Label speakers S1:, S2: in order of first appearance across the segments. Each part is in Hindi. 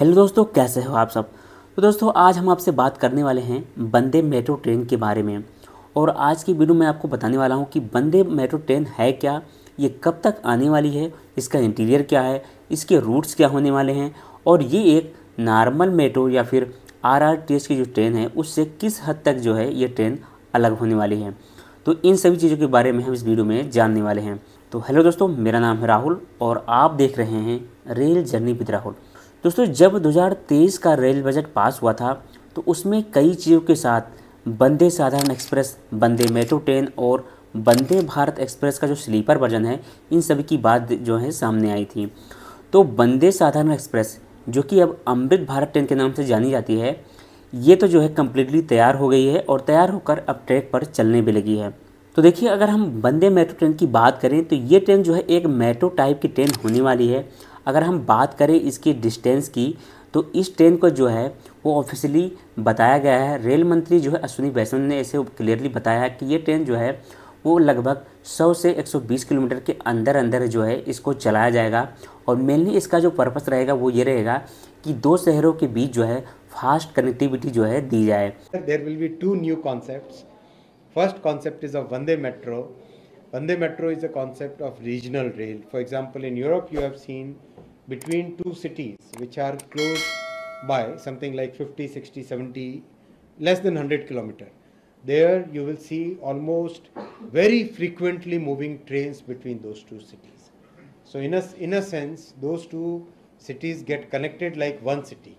S1: हेलो दोस्तों कैसे हो आप सब तो दोस्तों आज हम आपसे बात करने वाले हैं बंदे मेट्रो ट्रेन के बारे में और आज की वीडियो मैं आपको बताने वाला हूँ कि बंदे मेट्रो ट्रेन है क्या ये कब तक आने वाली है इसका इंटीरियर क्या है इसके रूट्स क्या होने वाले हैं और ये एक नॉर्मल मेट्रो या फिर आर आर टी एस की जो ट्रेन है उससे किस हद तक जो है ये ट्रेन अलग होने वाली है तो इन सभी चीज़ों के बारे में हम इस वीडियो में जानने वाले हैं तो हेलो दोस्तों मेरा नाम है राहुल और आप देख रहे हैं रेल जर्नी विद राहुल दोस्तों जब 2023 का रेल बजट पास हुआ था तो उसमें कई चीज़ों के साथ वंदे साधारण एक्सप्रेस वंदे मेट्रो ट्रेन और वंदे भारत एक्सप्रेस का जो स्लीपर वर्जन है इन सभी की बात जो है सामने आई थी तो वंदे साधारण एक्सप्रेस जो कि अब अमृत भारत ट्रेन के नाम से जानी जाती है ये तो जो है कम्प्लीटली तैयार हो गई है और तैयार होकर अब ट्रैक पर चलने भी लगी है तो देखिए अगर हम वंदे मेट्रो ट्रेन की बात करें तो ये ट्रेन जो है एक मेट्रो टाइप की ट्रेन होने वाली है अगर हम बात करें इसकी डिस्टेंस की तो इस ट्रेन को जो है वो ऑफिशियली बताया गया है रेल मंत्री जो है अश्विनी वैष्णव ने ऐसे क्लियरली बताया है कि ये ट्रेन जो है वो लगभग 100 से 120 किलोमीटर के अंदर अंदर जो है इसको चलाया जाएगा और मेनली इसका जो पर्पस रहेगा वो ये रहेगा कि दो शहरों के बीच जो है फास्ट कनेक्टिविटी जो है दी जाए there will be two new concept first concept is a Vande Metro Vande Metro is a concept of regional rail. For example, in Europe, you have seen between two cities which are close by something like 50, 60, 70, less than 100 kilometer. There you will see almost very frequently moving trains between those two cities. So in a, in a sense, those two cities get connected like one city.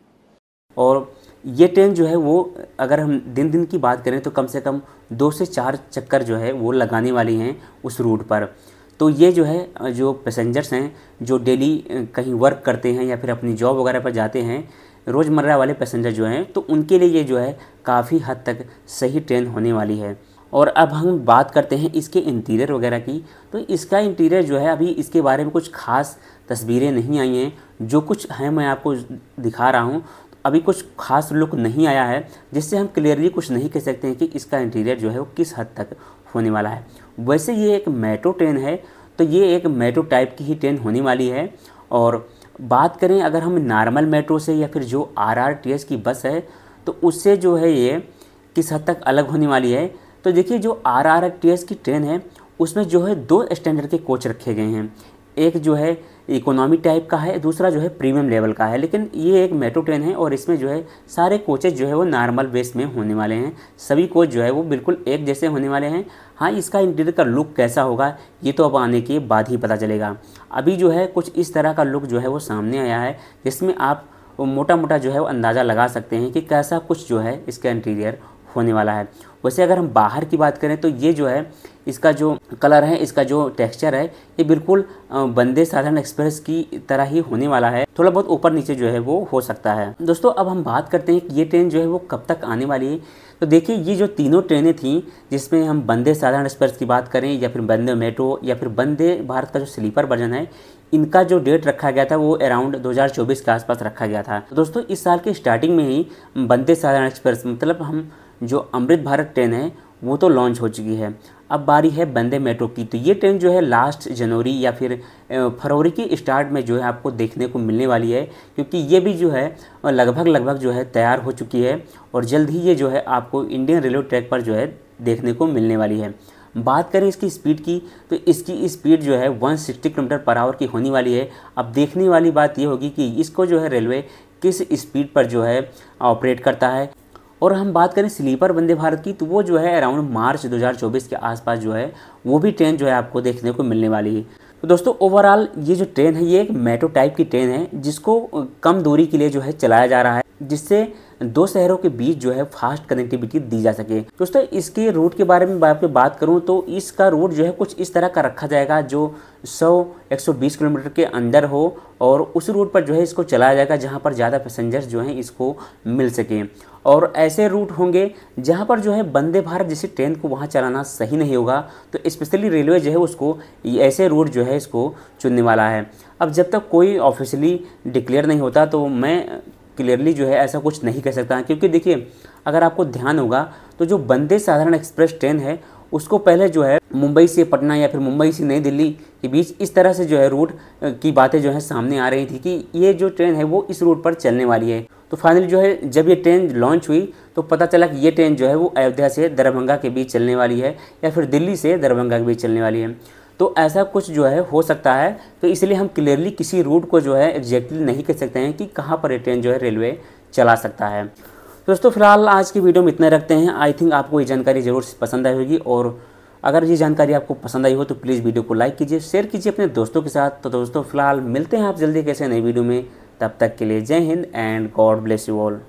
S1: और ये ट्रेन जो है वो अगर हम दिन दिन की बात करें तो कम से कम दो से चार चक्कर जो है वो लगाने वाली हैं उस रूट पर तो ये जो है जो पैसेंजर्स हैं जो डेली कहीं वर्क करते हैं या फिर अपनी जॉब वगैरह पर जाते हैं रोज़मर्रा वाले पैसेंजर जो हैं तो उनके लिए ये जो है काफ़ी हद तक सही ट्रेन होने वाली है और अब हम बात करते हैं इसके इंटीरियर वगैरह की तो इसका इंटीरियर जो है अभी इसके बारे में कुछ खास तस्वीरें नहीं आई हैं जो कुछ हैं मैं आपको दिखा रहा हूँ अभी कुछ खास लुक नहीं आया है जिससे हम क्लियरली कुछ नहीं कह सकते हैं कि इसका इंटीरियर जो है वो किस हद तक होने वाला है वैसे ये एक मेट्रो ट्रेन है तो ये एक मेट्रो टाइप की ही ट्रेन होने वाली है और बात करें अगर हम नॉर्मल मेट्रो से या फिर जो आर की बस है तो उससे जो है ये किस हद तक अलग होने वाली है तो देखिए जो आर की ट्रेन है उसमें जो है दो स्टैंडर्ड के कोच रखे गए हैं एक जो है इकोनॉमी टाइप का है दूसरा जो है प्रीमियम लेवल का है लेकिन ये एक मेट्रो ट्रेन है और इसमें जो है सारे कोचेज जो है वो नॉर्मल बेस में होने वाले हैं सभी कोच जो है वो बिल्कुल एक जैसे होने वाले हैं हाँ इसका इंटीरियर का लुक कैसा होगा ये तो अब आने के बाद ही पता चलेगा अभी जो है कुछ इस तरह का लुक जो है वो सामने आया है जिसमें आप मोटा मोटा जो है वो अंदाज़ा लगा सकते हैं कि कैसा कुछ जो है इसका इंटीरियर होने वाला है वैसे अगर हम बाहर की बात करें तो ये जो है इसका जो कलर है इसका जो टेक्सचर है ये बिल्कुल बंदे साधारण एक्सप्रेस की तरह ही होने वाला है थोड़ा बहुत ऊपर नीचे जो है वो हो सकता है दोस्तों अब हम बात करते हैं कि ये ट्रेन जो है वो कब तक आने वाली है तो देखिए ये जो तीनों ट्रेनें थीं जिसमें हम वंदे साधारण एक्सप्रेस की बात करें या फिर वंदे मेट्रो या फिर वंदे भारत का जो स्लीपर वर्जन है इनका जो डेट रखा गया था वो अराउंड 2024 के आसपास रखा गया था तो दोस्तों इस साल के स्टार्टिंग में ही वंदे साधारण एक्सप्रेस मतलब हम जो अमृत भारत ट्रेन है वो तो लॉन्च हो चुकी है अब बारी है बंदे मेट्रो की तो ये ट्रेन जो है लास्ट जनवरी या फिर फरवरी की स्टार्ट में जो है आपको देखने को मिलने वाली है क्योंकि ये भी जो है लगभग लगभग जो है तैयार हो चुकी है और जल्द ही ये जो है आपको इंडियन रेलवे ट्रैक पर जो है देखने को मिलने वाली है बात करें इसकी स्पीड की तो इसकी स्पीड जो है 160 किलोमीटर पर आवर की होने वाली है अब देखने वाली बात ये होगी कि इसको जो है रेलवे किस स्पीड पर जो है ऑपरेट करता है और हम बात करें स्लीपर वंदे भारत की तो वो जो है अराउंड मार्च 2024 के आसपास जो है वो भी ट्रेन जो है आपको देखने को मिलने वाली है तो दोस्तों ओवरऑल ये जो ट्रेन है ये एक मेट्रो टाइप की ट्रेन है जिसको कम दूरी के लिए जो है चलाया जा रहा है जिससे दो शहरों के बीच जो है फास्ट कनेक्टिविटी दी जा सके दोस्तों इसके रूट के बारे में आपके बात करूँ तो इसका रूट जो है कुछ इस तरह का रखा जाएगा जो 100 120 किलोमीटर के अंदर हो और उस रूट पर जो है इसको चलाया जाएगा जहाँ पर ज़्यादा पैसेंजर्स जो हैं इसको मिल सकें और ऐसे रूट होंगे जहाँ पर जो है वंदे भारत जैसी ट्रेन को वहाँ चलाना सही नहीं होगा तो स्पेशली रेलवे जो है उसको ऐसे रूट जो है इसको चुनने वाला है अब जब तक कोई ऑफिशियली डिक्लेयर नहीं होता तो मैं क्लियरली जो है ऐसा कुछ नहीं कह सकता क्योंकि देखिए अगर आपको ध्यान होगा तो जो वंदे साधारण एक्सप्रेस ट्रेन है उसको पहले जो है मुंबई से पटना या फिर मुंबई से नई दिल्ली के बीच इस तरह से जो है रूट की बातें जो है सामने आ रही थी कि ये जो ट्रेन है वो इस रूट पर चलने वाली है तो फाइनली जो है जब ये ट्रेन लॉन्च हुई तो पता चला कि ये ट्रेन जो है वो अयोध्या से दरभंगा के बीच चलने वाली है या फिर दिल्ली से दरभंगा के बीच चलने वाली है तो ऐसा कुछ जो है हो सकता है तो इसलिए हम क्लियरली किसी रूट को जो है एग्जैक्टली नहीं कह सकते हैं कि कहाँ पर ट्रेन जो है रेलवे चला सकता है दोस्तों फिलहाल आज की वीडियो में इतने रखते हैं आई थिंक आपको ये जानकारी ज़रूर पसंद आई होगी और अगर ये जानकारी आपको पसंद आई हो तो प्लीज़ वीडियो को लाइक कीजिए शेयर कीजिए अपने दोस्तों के साथ तो दोस्तों फिलहाल मिलते हैं आप जल्दी कैसे नई वीडियो में तब तक के लिए जय हिंद and God bless you all